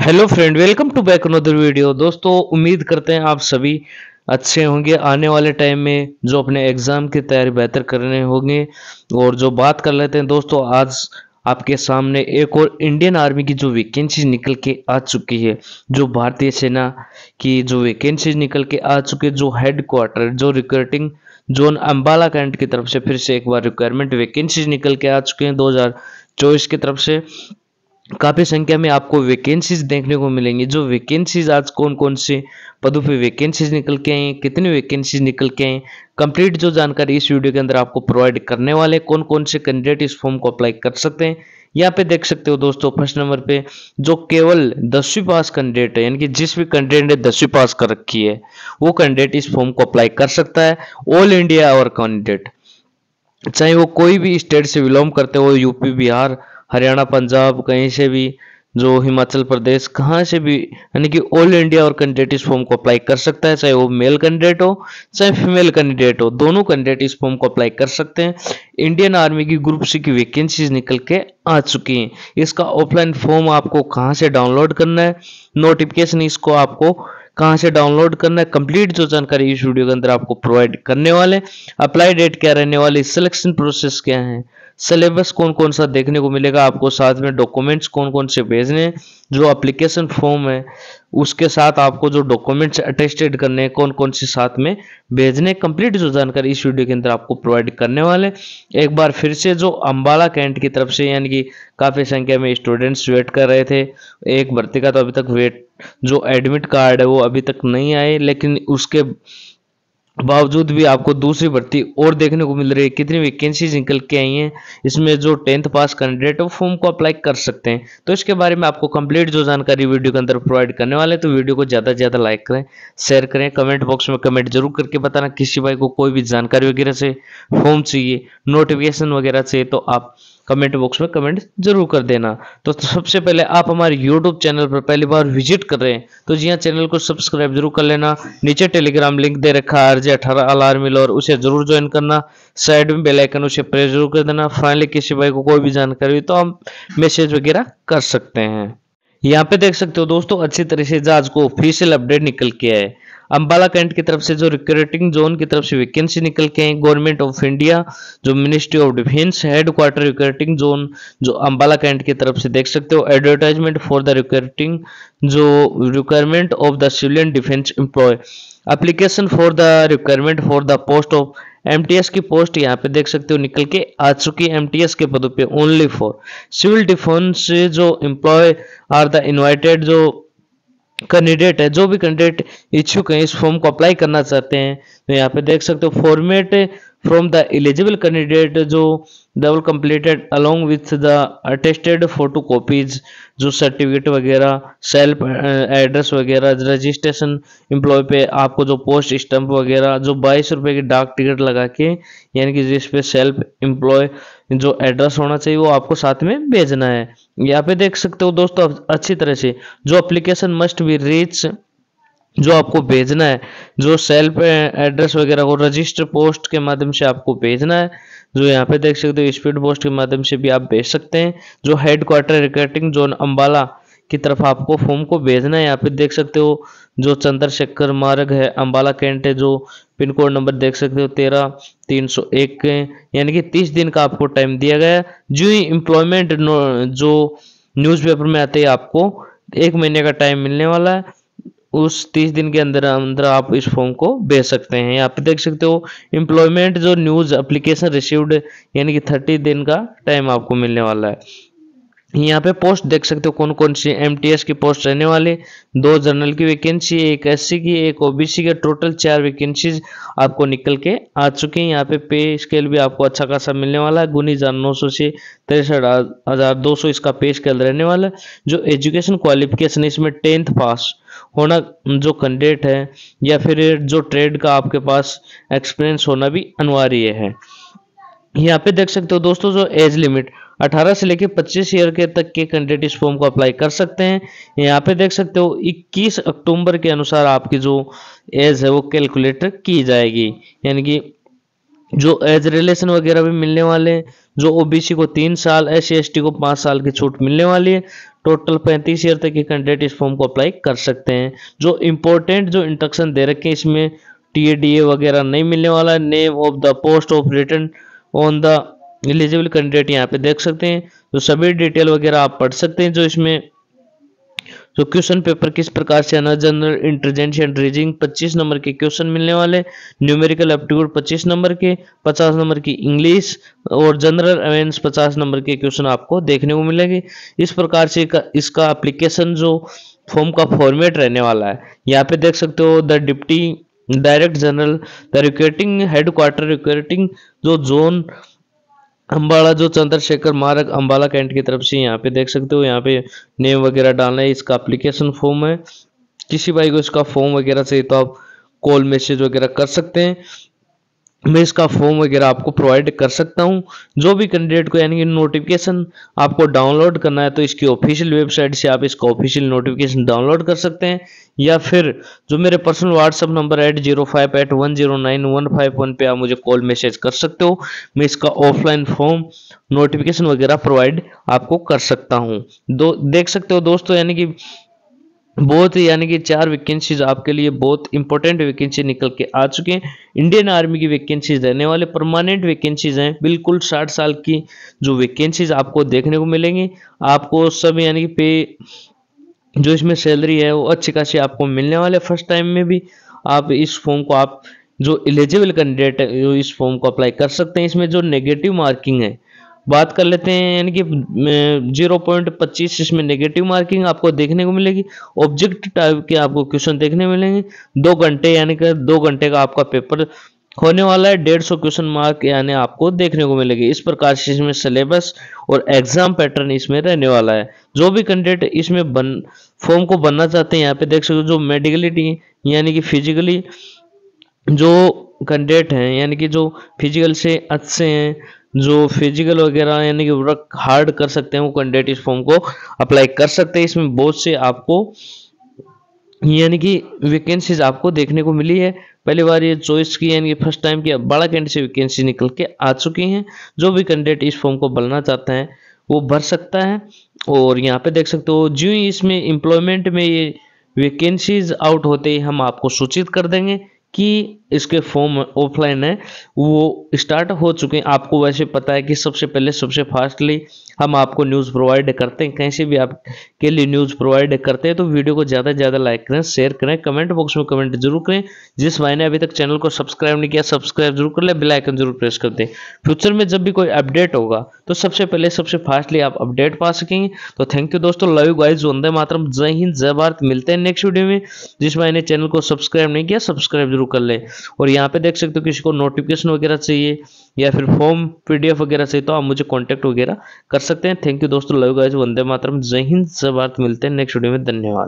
hello friend welcome to back another video दोस्तों उम्मीद करते हैं आप सभी अच्छे होंगे आने वाले टाइम में जो अपने एग्ज़ाम की तैयारी बेहतर करने होंगे और जो बात कर लेते हैं दोस्तों आज आपके सामने एक और इंडियन आर्मी की जो वैकेंसी निकल के आ चुकी है जो भारतीय सेना की जो वैकेंसी निकल के आ चुकी है जो हेड क्वार्टर जो रिक्रूटिंग जोन अम्बाला कैंट की तरफ से फिर से एक बार रिक्वायरमेंट वैकेंसी निकल के आ चुके हैं दो की तरफ से काफ़ी संख्या में आपको वैकेंसीज देखने को मिलेंगी जो वैकेंसीज आज कौन कौन से पदों पे वैकेंसीज निकल के आए कितनी वैकेंसीज निकल के आए कंप्लीट जो जानकारी इस वीडियो के अंदर आपको प्रोवाइड करने वाले कौन कौन से कैंडिडेट इस फॉर्म को अप्लाई कर सकते हैं यहाँ पे देख सकते हो दोस्तों फर्स्ट नंबर पे जो केवल दसवीं पास कैंडिडेट है यानी कि जिस भी कैंडिडेट ने दसवीं पास कर रखी है वो कैंडिडेट इस फॉर्म को अप्लाई कर सकता है ऑल इंडिया और कैंडिडेट चाहे वो कोई भी स्टेट से बिलोंग करते हो यूपी बिहार हरियाणा पंजाब कहीं से भी जो हिमाचल प्रदेश कहाँ से भी यानी कि ऑल इंडिया और कैंडिडेट इस फॉर्म को अप्लाई कर सकता है चाहे वो मेल कैंडिडेट हो चाहे फीमेल कैंडिडेट हो दोनों कैंडिडेट इस फॉर्म को अप्लाई कर सकते हैं इंडियन आर्मी की ग्रुप सी की वैकेंसीज निकल के आ चुकी हैं इसका ऑफलाइन फॉर्म आपको कहाँ से डाउनलोड करना है नोटिफिकेशन इसको आपको कहाँ से डाउनलोड करना है कंप्लीट जो जानकारी इस वीडियो के अंदर आपको प्रोवाइड करने वाले अप्लाई डेट क्या रहने वाली सिलेक्शन प्रोसेस क्या है सिलेबस कौन कौन सा देखने को मिलेगा आपको साथ में डॉक्यूमेंट्स कौन कौन से भेजने जो अप्लीकेशन फॉर्म है उसके साथ आपको जो डॉक्यूमेंट्स अटेस्टेड करने कौन कौन से साथ में भेजने कंप्लीट जो जानकारी इस वीडियो के अंदर आपको प्रोवाइड करने वाले एक बार फिर से जो अम्बाला कैंट की तरफ से यानी कि काफ़ी संख्या में स्टूडेंट्स वेट कर रहे थे एक भर्ती का तो अभी तक वेट जो एडमिट कार्ड है वो अभी तक नहीं आए लेकिन उसके बावजूद भी आपको दूसरी भर्ती और देखने को मिल रही है कितनी वैकेंसीज निकल के आई हैं इसमें जो टेंथ पास कैंडिडेट है फॉर्म को अप्लाई कर सकते हैं तो इसके बारे में आपको कंप्लीट जो जानकारी वीडियो के अंदर प्रोवाइड करने वाले तो वीडियो को ज़्यादा से ज़्यादा लाइक करें शेयर करें कमेंट बॉक्स में कमेंट जरूर करके बताना किसी भाई को कोई भी जानकारी वगैरह से फॉर्म चाहिए नोटिफिकेशन वगैरह चाहिए तो आप कमेंट बॉक्स में कमेंट जरूर कर देना तो सबसे पहले आप हमारे यूट्यूब चैनल पर पहली बार विजिट कर रहे हैं तो जी हाँ चैनल को सब्सक्राइब जरूर कर लेना नीचे टेलीग्राम लिंक दे रखा है आरजे अठारह अलार्मिल और उसे जरूर ज्वाइन करना साइड में बेलाइकन उसे प्रेस जरूर कर देना फाइनली किसी भाई को कोई भी जानकारी हुई तो हम मैसेज वगैरह कर सकते हैं यहाँ पे देख सकते हो दोस्तों अच्छी तरह से जहाज को ऑफिशियल अपडेट निकल के आए अंबाला कैंट की तरफ से जो रिक्रूटिंग जोन की तरफ से वैकेंसी निकल के हैं गवर्नमेंट ऑफ इंडिया जो ministry of defence headquarter recruiting zone जो अम्बाला कैंट की तरफ से देख सकते हो एडवर्टाइजमेंट फॉर द रिक्रूटिंग जो requirement of the civilian defence employ application for the requirement for the post of M की पोस्ट यहाँ पे देख सकते हो निकल के आ चुकी है एस के पदों पे ओनली फॉर सिविल डिफेंस जो एम्प्लॉय आर द इन्वाइटेड जो कैंडिडेट है जो भी कैंडिडेट इच्छुक हैं इस फॉर्म को अप्लाई करना चाहते हैं तो यहाँ पे देख सकते हो format from the eligible candidate जो double completed along with the attested photo copies जो सर्टिफिकेट वगैरह सेल्फ एड्रेस eh, वगैरह रजिस्ट्रेशन एम्प्लॉय पे आपको जो पोस्ट स्टम्प वगैरह जो बाईस रुपए की डाक टिकट लगा के यानी कि जिसपे सेल्फ एम्प्लॉय जो एड्रेस होना चाहिए वो आपको साथ में भेजना है यहाँ पे देख सकते हो दोस्तों अच्छी तरह से जो अप्लीकेशन मस्ट बी रीच जो आपको भेजना है जो सेल्फ एड्रेस वगैरह को रजिस्टर पोस्ट के माध्यम से आपको भेजना है जो यहाँ पे देख सकते हो स्पीड पोस्ट के माध्यम से भी आप भेज सकते हैं जो हेडक्वार्टर रिकॉर्डिंग जोन अम्बाला की तरफ आपको फॉर्म को भेजना है यहाँ पे देख सकते हो जो चंद्रशेखर मार्ग है अम्बाला कैंट है जो पिन कोड नंबर देख सकते हो तेरह तीन सौ एक यानी कि तीस दिन का आपको टाइम दिया गया है जो एम्प्लॉयमेंट जो न्यूज़पेपर में आते ही आपको एक महीने का टाइम मिलने वाला है उस तीस दिन के अंदर अंदर आप इस फॉर्म को भेज सकते हैं यहाँ पे देख सकते हो इम्प्लॉयमेंट जो न्यूज़ अप्लीकेशन रिसीव्ड यानी कि थर्टी दिन का टाइम आपको मिलने वाला है यहाँ पे पोस्ट देख सकते हो कौन कौन सी एम की पोस्ट रहने वाले दो जनरल की वैकेंसी एक एस की एक ओबीसी की टोटल चार वैकेंसीज आपको निकल के आ चुकी हैं यहाँ पे पे स्केल भी आपको अच्छा खासा मिलने वाला है गुनी हजार नौ सौ से तिरसठ हजार दो सौ इसका पे स्केल रहने वाला है जो एजुकेशन क्वालिफिकेशन है इसमें टेंथ पास होना जो कैंडिडेट है या फिर जो ट्रेड का आपके पास एक्सपीरियंस होना भी अनिवार्य है यहाँ पे देख सकते हो दोस्तों जो एज लिमिट 18 से लेकर 25 ईयर के तक के कैंडिडेट इस फॉर्म को अप्लाई कर सकते हैं यहाँ पे देख सकते हो 21 अक्टूबर के अनुसार आपकी जो एज है वो कैलकुलेट की जाएगी यानी कि जो एज रिलेशन वगैरह भी मिलने वाले हैं जो ओबीसी को तीन साल एस सी e को पाँच साल की छूट मिलने वाली है टोटल पैंतीस ईयर तक के कैंडिडेट इस फॉर्म को अप्लाई कर सकते हैं जो इम्पोर्टेंट जो इंट्रक्शन दे रखे हैं इसमें टी वगैरह नहीं मिलने वाला है name of the post of return on the eligible candidate यहाँ पे देख सकते हैं तो सभी डिटेल वगैरह आप पढ़ सकते हैं जो इसमें तो क्वेश्चन पेपर किस प्रकार से आना general intelligence and reasoning 25 number के क्वेश्चन मिलने वाले न्यूमेरिकल एप्टीट्यूड 25 नंबर के 50 नंबर की इंग्लिश और जनरल अवेयरनेस 50 नंबर के क्वेश्चन आपको देखने को मिलेंगे इस प्रकार से का, इसका एप्लीकेशन जो फॉर्म का फॉर्मेट रहने वाला है यहाँ पे देख सकते हो the deputy direct general the recruiting headquarter recruiting जो जोन जो अम्बाला जो चंद्रशेखर मार्ग अम्बाला कैंट की तरफ से यहाँ पे देख सकते हो यहाँ पे नेम वगैरह डालना है इसका अप्लीकेशन फॉर्म है किसी भाई को इसका फॉर्म वगैरह चाहिए तो आप कॉल मैसेज वगैरह कर सकते हैं मैं इसका फॉर्म वगैरह आपको प्रोवाइड कर सकता हूं जो भी कैंडिडेट को यानी कि नोटिफिकेशन आपको डाउनलोड करना है तो इसकी ऑफिशियल वेबसाइट से आप इसका ऑफिशियल नोटिफिकेशन डाउनलोड कर सकते हैं या फिर जो मेरे personal WhatsApp number eight zero five eight one zero nine one five one पर आप मुझे कॉल मैसेज कर सकते हो मैं इसका ऑफलाइन फॉर्म नोटिफिकेशन वगैरह प्रोवाइड आपको कर सकता हूँ दो देख सकते हो दोस्तों यानी कि बहुत ही यानी कि चार वैकेंसीज आपके लिए बहुत इंपॉर्टेंट वैकेंसी निकल के आ चुके हैं इंडियन आर्मी की वैकेंसीज रहने वाले परमानेंट वैकेंसीज हैं बिल्कुल साठ साल की जो वैकेंसीज आपको देखने को मिलेंगी आपको सब यानी कि पे जो इसमें सैलरी है वो अच्छी खासी आपको मिलने वाले फर्स्ट टाइम में भी आप इस फॉर्म को आप जो एलिजिबल कैंडिडेट है इस फॉर्म को अप्लाई कर सकते हैं इसमें जो नेगेटिव मार्किंग है बात कर लेते हैं यानी कि जीरो पॉइंट पच्चीस इसमें नेगेटिव मार्किंग आपको देखने को मिलेगी ऑब्जेक्ट टाइप के आपको क्वेश्चन देखने मिलेंगे दो घंटे यानी कि दो घंटे का आपका पेपर होने वाला है डेढ़ सौ क्वेश्चन मार्क यानी आपको देखने को मिलेगी इस प्रकार से इसमें सिलेबस और एग्जाम पैटर्न इसमें रहने वाला है जो भी कैंडिडेट इसमें बन फॉर्म को बनना चाहते हैं यहाँ पे देख सकते हो जो मेडिकलिटी यानी कि फिजिकली जो कैंडिडेट हैं यानी कि जो फिजिकल से अच्छे हैं जो फिजिकल वगैरह यानी कि वर्क हार्ड कर सकते हैं वो कैंडिडेट इस फॉर्म को अप्लाई कर सकते हैं इसमें बहुत से आपको यानी कि वैकेंसीज आपको देखने को मिली है पहली बार ये चॉइस की यानी कि फर्स्ट टाइम की बड़ा कैंडिडेट से वैकेंसी निकल के आ चुकी हैं जो भी कैंडिडेट इस फॉर्म को बनना चाहता है वो भर सकता है और यहाँ पे देख सकते हो जो ही इसमें एम्प्लॉयमेंट में ये वैकेंसीज आउट होते ही हम आपको सूचित कर देंगे कि इसके फॉर्म ऑफलाइन है वो स्टार्ट हो चुके हैं आपको वैसे पता है कि सबसे पहले सबसे फास्टली हम आपको न्यूज़ प्रोवाइड करते हैं कैसे भी आपके लिए न्यूज़ प्रोवाइड करते हैं तो वीडियो को ज़्यादा से ज़्यादा लाइक करें शेयर करें कमेंट बॉक्स में कमेंट जरूर करें जिस भाई ने अभी तक चैनल को सब्सक्राइब नहीं किया सब्सक्राइब जरूर कर ले बिलाइकन जरूर प्रेस कर दें फ्यूचर में जब भी कोई अपडेट होगा तो सबसे पहले सबसे फास्टली आप अपडेट पा सकेंगे तो थैंक यू दोस्तों love you guys Vande Mataram जय हिंद जय भारत मिलते हैं नेक्स्ट वीडियो में जिस भाई ने चैनल को सब्सक्राइब नहीं किया सब्सक्राइब जरूर कर लें और यहाँ पे देख सकते हो किसी को नोटिफिकेशन वगैरह चाहिए या फिर फॉर्म पीडीएफ वगैरह चाहिए तो आप मुझे कॉन्टैक्ट वगैरह कर सकते हैं थैंक यू दोस्तों लव गाइज वंदे मातरम जय हिंद जय मिलते हैं नेक्स्ट वीडियो में धन्यवाद